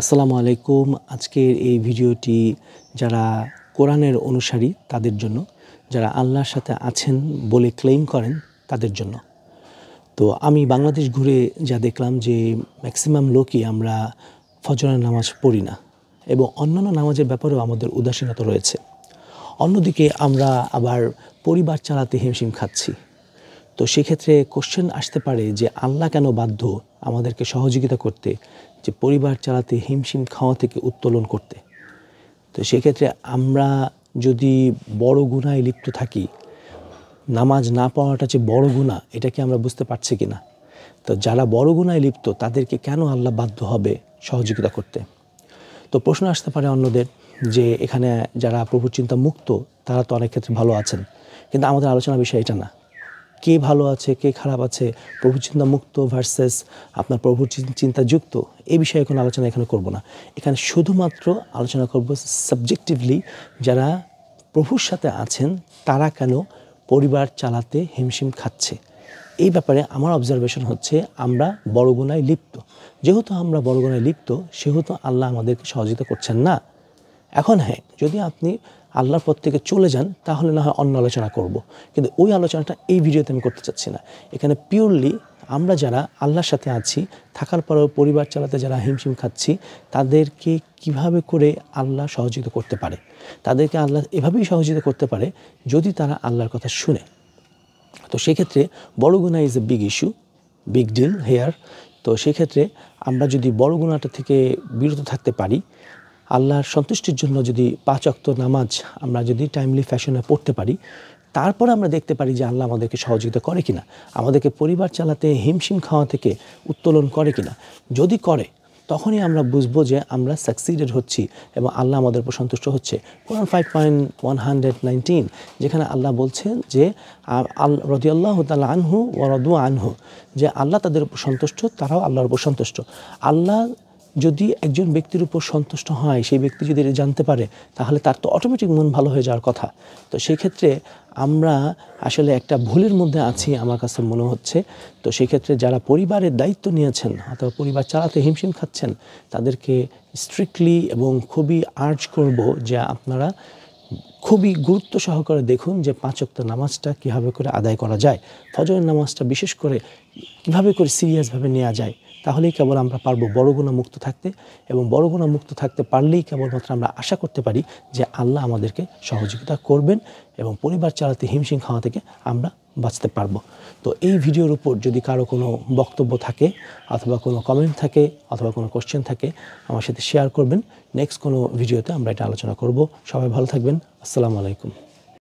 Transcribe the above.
আসসালামু আলাইকুম আজকের এই ভিডিওটি যারা কোরআনের অনুসারী তাদের জন্য যারা আল্লাহর সাথে আছেন বলে ক্লেম করেন তাদের জন্য তো আমি বাংলাদেশ ঘুরে যা দেখলাম যে ম্যাক্সিমাম লোকই আমরা ফজরের নামাজ পড়ি না এবং অন্যান্য নামাজের ব্যাপারেও আমাদের উদাসীনতা রয়েছে অন্যদিকে আমরা আবার পরিবার চালাতে হিমশিম খাচ্ছি তো সেক্ষেত্রে কোশ্চেন আসতে পারে যে আল্লাহ কেন বাধ্য আমাদেরকে সহযোগিতা করতে যে পরিবার চালাতে হিমশিম খাওয়া থেকে উত্তোলন করতে তো সেক্ষেত্রে আমরা যদি বড় গুণায় লিপ্ত থাকি নামাজ না পড়াটা যে বড় গুণা এটা কি আমরা বুঝতে পারছি কি না তো যারা বড় গুণায় লিপ্ত তাদেরকে কেন আল্লাহ বাধ্য হবে সহযোগিতা করতে তো প্রশ্ন আসতে পারে অন্যদের যে এখানে যারা প্রভুর চিন্তা মুক্ত তারা তো অনেক ক্ষেত্রে ভালো আছেন কিন্তু আমাদের আলোচনা বিষয় এটা না কে ভালো আছে কে খারাপ আছে প্রভু চিন্তা মুক্ত ভার্সেস আপনার প্রভু চিন্তা যুক্ত এই বিষয়ে কোনো আলোচনা এখানে করব না এখানে শুধুমাত্র আলোচনা করব সাবজেক্টিভলি যারা প্রভুর সাথে আছেন তারা কেন পরিবার চালাতে হিমশিম খাচ্ছে এই ব্যাপারে আমার অবজারভেশন হচ্ছে আমরা বড়গুনায় লিপ্ত যেহেতু আমরা বড়গুনায় লিপ্ত সেহেতু আল্লাহ আমাদেরকে সহযোগিতা করছেন না এখন হ্যাঁ যদি আপনি আল্লাহর পথ থেকে চলে যান তাহলে না হয় অন্য আলোচনা করব। কিন্তু ওই আলোচনাটা এই ভিডিওতে আমি করতে চাচ্ছি না এখানে পিওরলি আমরা যারা আল্লাহর সাথে আছি থাকার পরেও পরিবার চালাতে যারা হিমশিম খাচ্ছি তাদেরকে কিভাবে করে আল্লাহ সহযোগিতা করতে পারে তাদেরকে আল্লাহ এভাবেই সহযোগিতা করতে পারে যদি তারা আল্লাহর কথা শুনে তো সেক্ষেত্রে বড় গুণা is a big issue big deal here তো সেক্ষেত্রে আমরা যদি বড় গুণাটা থেকে বিরত থাকতে পারি আল্লাহর সন্তুষ্টির জন্য যদি পাঁচ অক্ত নামাজ আমরা যদি টাইমলি ফ্যাশনে পড়তে পারি তারপর আমরা দেখতে পারি যে আল্লাহ আমাদেরকে সহযোগিতা করে কিনা আমাদেরকে পরিবার চালাতে হিমশিম খাওয়া থেকে উত্তোলন করে কিনা যদি করে তখনই আমরা বুঝবো যে আমরা সাকসিডেড হচ্ছি এবং আল্লাহ আমাদের উপর সন্তুষ্ট হচ্ছে কোরআন five point one hundred nineteen যেখানে আল্লাহ বলছেন যে আল্লাহ তাল আনহু ও রদু আনহু যে আল্লাহ তাদের উপর সন্তুষ্ট তারাও আল্লাহর উপর সন্তুষ্ট আল্লাহ যদি একজন ব্যক্তির উপর সন্তুষ্ট হয় সেই ব্যক্তি যদি জানতে পারে তাহলে তার তো অটোমেটিক মন ভালো হয়ে যাওয়ার কথা তো সেই ক্ষেত্রে আমরা আসলে একটা ভুলের মধ্যে আছি আমার কাছে মনে হচ্ছে তো সেক্ষেত্রে যারা পরিবারের দায়িত্ব নিয়েছেন অথবা পরিবার চালাতে হিমশিম খাচ্ছেন তাদেরকে স্ট্রিক্টলি এবং খুবই আর্জ করব যে আপনারা খুবই গুরুত্ব সহকারে দেখুন যে পাঁচক্ত নামাজটা কীভাবে করে আদায় করা যায় ফজরের নামাজটা বিশেষ করে কীভাবে করে সিরিয়াসভাবে নেওয়া যায় তাহলেই কেবল আমরা পারবো বড় গুণা মুক্ত থাকতে এবং বড় গুণা মুক্ত থাকতে পারলেই কেবলমাত্র আমরা আশা করতে পারি যে আল্লাহ আমাদেরকে সহযোগিতা করবেন এবং পরিবার চালাতে হিমশিম খাওয়া থেকে আমরা বাঁচতে পারবো তো এই ভিডিওর উপর যদি কারো কোনো বক্তব্য থাকে অথবা কোনো কমেন্ট থাকে অথবা কোনো কোশ্চেন থাকে আমার সাথে শেয়ার করবেন নেক্সট কোনো ভিডিওতে আমরা এটা আলোচনা করব সবাই ভালো থাকবেন আসসালামু আলাইকুম